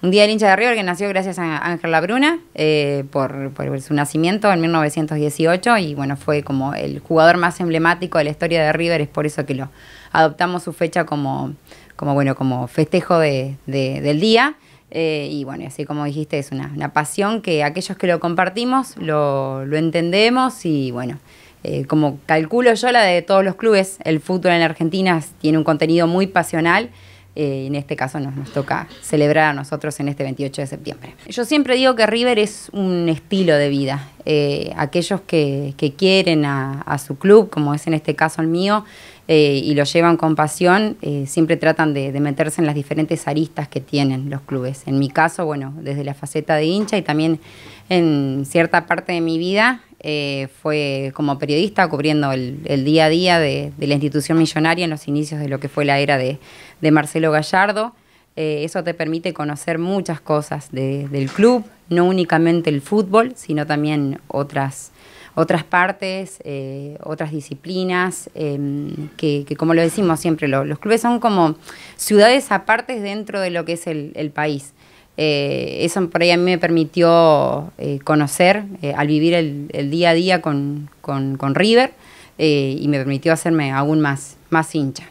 Un día del hincha de River que nació gracias a Ángel Labruna eh, por, su nacimiento en 1918 y bueno, fue como el jugador más emblemático de la historia de River, es por eso que lo adoptamos su fecha como, bueno, como festejo del día. Eh, y bueno, así como dijiste, es una, pasión que aquellos que lo compartimos lo, entendemos y bueno, eh, como calculo yo la de todos los clubes, el fútbol en Argentina tiene un contenido muy pasional. Eh, en este caso nos, toca celebrar a nosotros en este 28 de septiembre. Yo siempre digo que River es un estilo de vida. Eh, aquellos que, quieren a, su club, como es en este caso el mío, eh, y lo llevan con pasión, siempre tratan de, meterse en las diferentes aristas que tienen los clubes. En mi caso, bueno, desde la faceta de hincha y también en cierta parte de mi vida eh, fue como periodista cubriendo el, día a día de, la institución millonaria en los inicios de lo que fue la era de, Marcelo Gallardo. Eh, eso te permite conocer muchas cosas del club, no únicamente el fútbol, sino también otras, partes, eh, otras disciplinas, em, que, como lo decimos siempre, los clubes son como ciudades aparte dentro de lo que es el país. Eh, eso por ahí a mí me permitió eh, conocer eh, al vivir el, día a día con, con, River eh, y me permitió hacerme aún más, más hincha.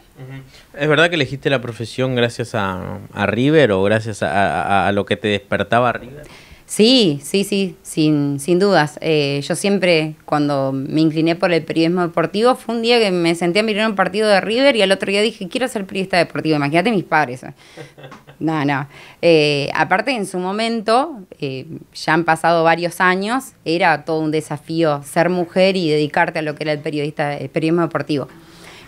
¿Es verdad que elegiste la profesión gracias a, River o gracias a, a, lo que te despertaba River? Sí, sí, sí, sin, sin dudas. Eh, yo siempre, cuando me incliné por el periodismo deportivo, fue un día que me senté a mirar un partido de River y al otro día dije, quiero ser periodista deportivo. Imagínate mis padres. no, no. Eh, aparte, en su momento, eh, ya han pasado varios años, era todo un desafío ser mujer y dedicarte a lo que era el, periodista, periodismo deportivo.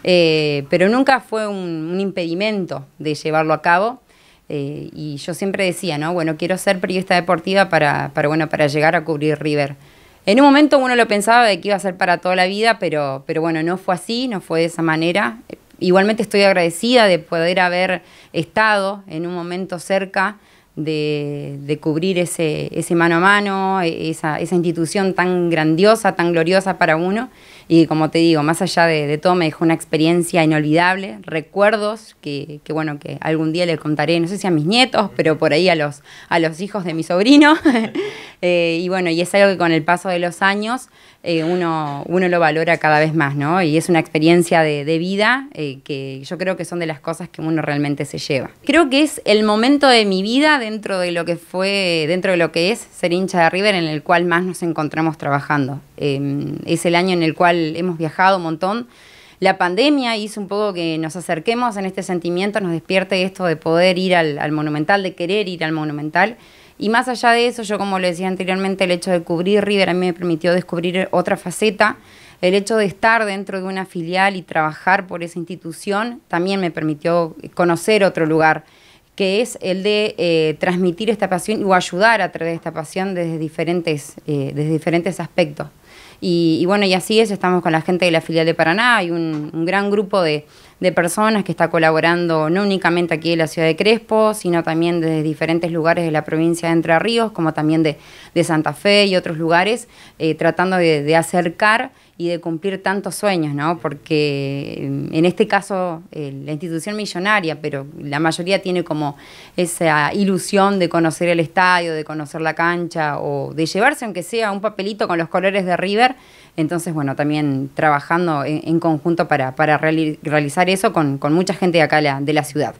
pero nunca fue un impedimento de llevarlo a cabo. Eh, y yo siempre decía, ¿no? Bueno, quiero ser periodista deportiva para, bueno, para llegar a cubrir River. En un momento uno lo pensaba de que iba a ser para toda la vida, pero, pero bueno, no fue así, no fue de esa manera. Igualmente estoy agradecida de poder haber estado en un momento cerca de, cubrir ese, ese, mano a mano, e, esa, esa, institución tan grandiosa, tan gloriosa para uno. Y como te digo, más allá de, todo, me dejó una experiencia inolvidable, recuerdos que, que, bueno, que algún día le contaré, no sé si a mis nietos, pero por ahí a los, a los hijos de mi sobrino. Eh, y bueno, y es algo que con el paso de los años eh, uno, uno lo valora cada vez más, ¿no? Y es una experiencia de, vida eh, que yo creo que son de las cosas que uno realmente se lleva. Creo que es el momento de mi vida dentro de lo que fue, dentro de lo que es ser hincha de River, en el cual más nos encontramos trabajando. Em, es el año en el cual hemos viajado un montón. La pandemia hizo un poco que nos acerquemos en este sentimiento, nos despierte esto de poder ir al Monumental, de querer ir al Monumental. Y más allá de eso, yo como le decía anteriormente, el hecho de cubrir River a mí me permitió descubrir otra faceta. El hecho de estar dentro de una filial y trabajar por esa institución también me permitió conocer otro lugar, que es el de eh, transmitir esta pasión o ayudar a través de esta pasión desde diferentes, eh, desde diferentes aspectos. Y, bueno, y así es, estamos con la gente de la filial de Paraná, hay un gran grupo de, de personas que está colaborando no únicamente aquí en la ciudad de Crespo, sino también desde diferentes lugares de la provincia de Entre Ríos, como también de, Santa Fe y otros lugares, eh, tratando de acercar y de cumplir tantos sueños, ¿no? Porque mm, en este caso eh, la institución millonaria, pero la mayoría tiene como esa ilusión de conocer el estadio, de conocer la cancha o de llevarse aunque sea un papelito con los colores de River. Entonces, bueno, también trabajando en, conjunto para, realizar eso con, con mucha gente de acá de la ciudad.